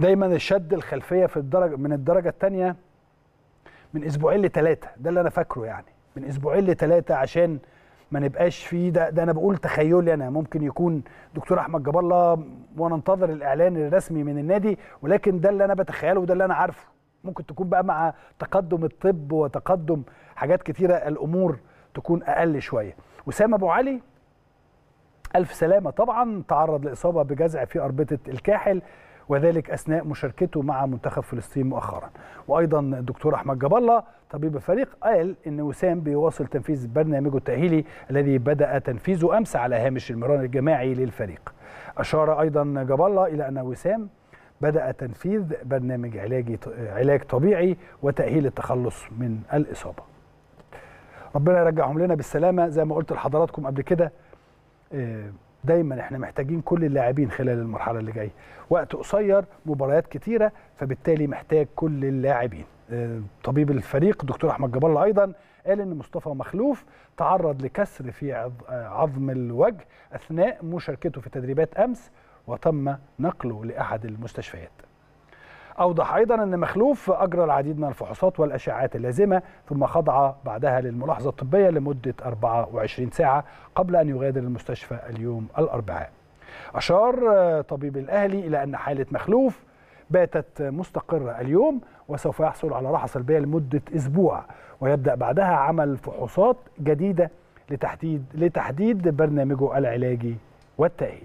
دايما الشد الخلفيه في الدرجه من الدرجه الثانيه من اسبوعين لثلاثه ده اللي انا فاكره يعني من اسبوعين لثلاثه عشان ما نبقاش فيه ده, ده انا بقول تخيلي انا ممكن يكون دكتور احمد جاب الله وانا انتظر الاعلان الرسمي من النادي ولكن ده اللي انا بتخيله وده اللي انا عارفه ممكن تكون بقى مع تقدم الطب وتقدم حاجات كتيره الامور تكون اقل شويه وسام ابو علي الف سلامه طبعا تعرض لاصابه بجزع في اربطه الكاحل وذلك أثناء مشاركته مع منتخب فلسطين مؤخرا وأيضا الدكتور أحمد جاب الله طبيب الفريق قال ان وسام بيواصل تنفيذ برنامجه التاهيلي الذي بدا تنفيذه امس على هامش المران الجماعي للفريق اشار ايضا جاب الله الى ان وسام بدأ تنفيذ برنامج علاجي علاج طبيعي وتأهيل التخلص من الإصابة. ربنا يرجعهم لنا بالسلامة زي ما قلت لحضراتكم قبل كده آه، دايما احنا محتاجين كل اللاعبين خلال المرحله اللي جايه وقت قصير مباريات كتيره فبالتالي محتاج كل اللاعبين آه، طبيب الفريق دكتور احمد جبار الله ايضا قال ان مصطفى مخلوف تعرض لكسر في آه، عظم الوجه اثناء مشاركته في تدريبات امس وتم نقله لاحد المستشفيات أوضح أيضا أن مخلوف أجرى العديد من الفحوصات والأشعاعات اللازمة ثم خضع بعدها للملاحظة الطبية لمدة 24 ساعة قبل أن يغادر المستشفى اليوم الأربعاء أشار طبيب الأهلي إلى أن حالة مخلوف باتت مستقرة اليوم وسوف يحصل على راحة سلبية لمدة أسبوع ويبدأ بعدها عمل فحوصات جديدة لتحديد لتحديد برنامجه العلاجي والتأهيل